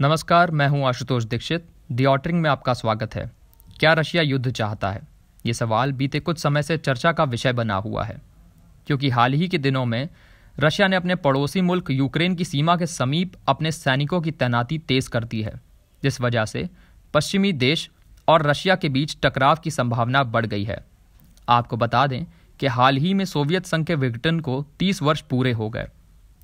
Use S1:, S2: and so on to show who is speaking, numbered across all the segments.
S1: नमस्कार मैं हूं आशुतोष दीक्षित दी ऑटरिंग में आपका स्वागत है क्या रशिया युद्ध चाहता है ये सवाल बीते कुछ समय से चर्चा का विषय बना हुआ है क्योंकि हाल ही के दिनों में रशिया ने अपने पड़ोसी मुल्क यूक्रेन की सीमा के समीप अपने सैनिकों की तैनाती तेज कर दी है जिस वजह से पश्चिमी देश और रशिया के बीच टकराव की संभावना बढ़ गई है आपको बता दें कि हाल ही में सोवियत संघ के विघटन को 30 वर्ष पूरे हो गए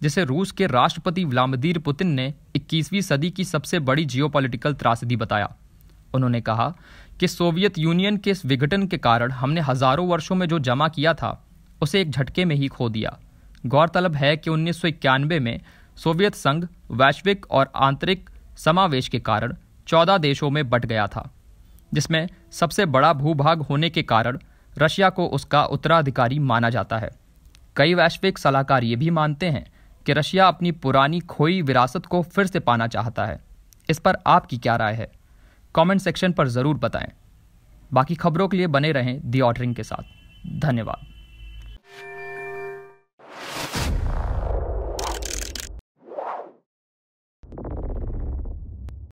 S1: जिसे रूस के राष्ट्रपति व्लादिमीर पुतिन ने 21वीं सदी की सबसे बड़ी जियोपॉलिटिकल त्रासदी बताया उन्होंने कहा कि सोवियत यूनियन के इस विघटन के कारण हमने हजारों वर्षों में जो जमा किया था उसे एक झटके में ही खो दिया गौरतलब है कि उन्नीस में सोवियत संघ वैश्विक और आंतरिक समावेश के कारण चौदह देशों में बट गया था जिसमें सबसे बड़ा भूभाग होने के कारण रशिया को उसका उत्तराधिकारी माना जाता है कई वैश्विक सलाहकार ये भी मानते हैं कि रशिया अपनी पुरानी खोई विरासत को फिर से पाना चाहता है इस पर आपकी क्या राय है कमेंट सेक्शन पर ज़रूर बताएं बाकी खबरों के लिए बने रहें दी ऑर्डरिंग के साथ धन्यवाद